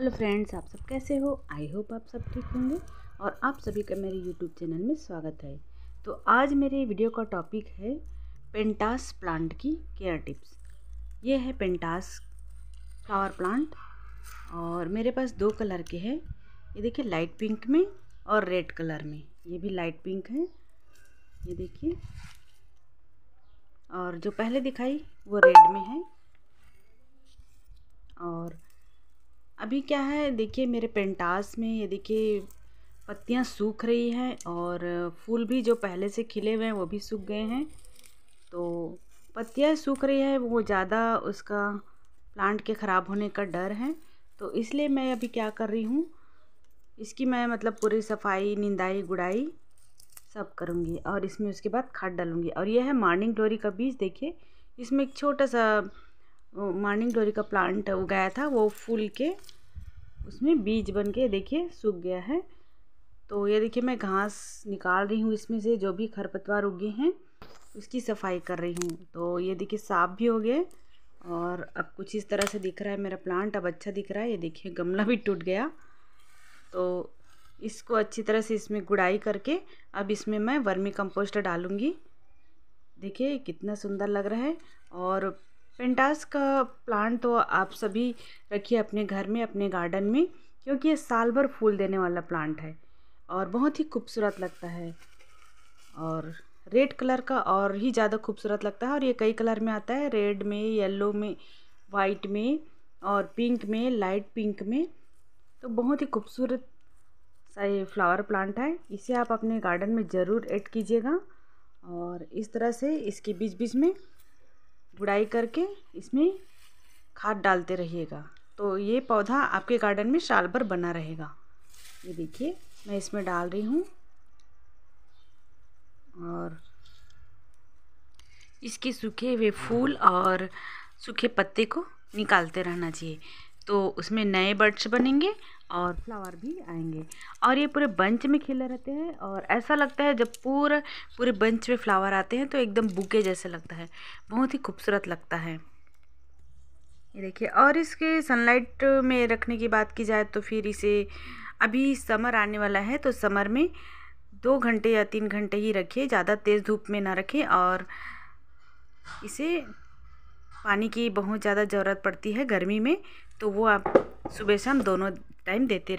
hello friends आप सब कैसे हो आई होप आप सब ठीक होंगे और आप सभी का मेरे यूट्यूब चैनल में स्वागत है तो आज मेरे वीडियो का टॉपिक है पेंटास प्लांट की केयर टिप्स ये है पेंटास फ्लावर प्लांट और मेरे पास दो कलर के हैं ये देखिए लाइट पिंक में और रेड कलर में ये भी लाइट पिंक है ये देखिए और जो पहले दिखाई वो रेड में है और अभी क्या है देखिए मेरे पेंटास में ये देखिए पत्तियाँ सूख रही हैं और फूल भी जो पहले से खिले हुए हैं वो भी सूख गए हैं तो पत्तियाँ सूख रही है वो ज़्यादा उसका प्लांट के ख़राब होने का डर है तो इसलिए मैं अभी क्या कर रही हूँ इसकी मैं मतलब पूरी सफाई निंदाई गुड़ाई सब करूँगी और इसमें उसके बाद खाद डालूँगी और यह है मॉर्निंग ग्लोरी का बीज देखिए इसमें एक छोटा सा मॉर्निंग ग्लोरी का प्लांट उगाया था वो फूल के उसमें बीज बन के देखिए सूख गया है तो ये देखिए मैं घास निकाल रही हूँ इसमें से जो भी खरपतवार उगे हैं उसकी सफाई कर रही हूँ तो ये देखिए साफ भी हो गए और अब कुछ इस तरह से दिख रहा है मेरा प्लांट अब अच्छा दिख रहा है ये देखिए गमला भी टूट गया तो इसको अच्छी तरह से इसमें गुड़ाई करके अब इसमें मैं वर्मी कंपोस्ट डालूँगी देखिए कितना सुंदर लग रहा है और पेंटास का प्लांट तो आप सभी रखिए अपने घर में अपने गार्डन में क्योंकि ये साल भर फूल देने वाला प्लांट है और बहुत ही खूबसूरत लगता है और रेड कलर का और ही ज़्यादा खूबसूरत लगता है और ये कई कलर में आता है रेड में येलो में वाइट में और पिंक में लाइट पिंक में तो बहुत ही खूबसूरत सा ये फ्लावर प्लांट है इसे आप अपने गार्डन में ज़रूर ऐड कीजिएगा और इस तरह से इसके बीच बीच में गुड़ाई करके इसमें खाद डालते रहिएगा तो ये पौधा आपके गार्डन में साल भर बना रहेगा ये देखिए मैं इसमें डाल रही हूँ और इसके सूखे हुए फूल और सूखे पत्ते को निकालते रहना चाहिए तो उसमें नए बर्ड्स बनेंगे और फ्लावर भी आएंगे और ये पूरे बंच में खिले रहते हैं और ऐसा लगता है जब पूरा पूरे बंच में फ्लावर आते हैं तो एकदम बुके जैसे लगता है बहुत ही खूबसूरत लगता है ये देखिए और इसके सनलाइट में रखने की बात की जाए तो फिर इसे अभी समर आने वाला है तो समर में दो घंटे या तीन घंटे ही रखिए ज़्यादा तेज़ धूप में ना रखें और इसे पानी की बहुत ज़्यादा ज़रूरत पड़ती है गर्मी में तो वो आप सुबह शाम दोनों टाइम देते रहे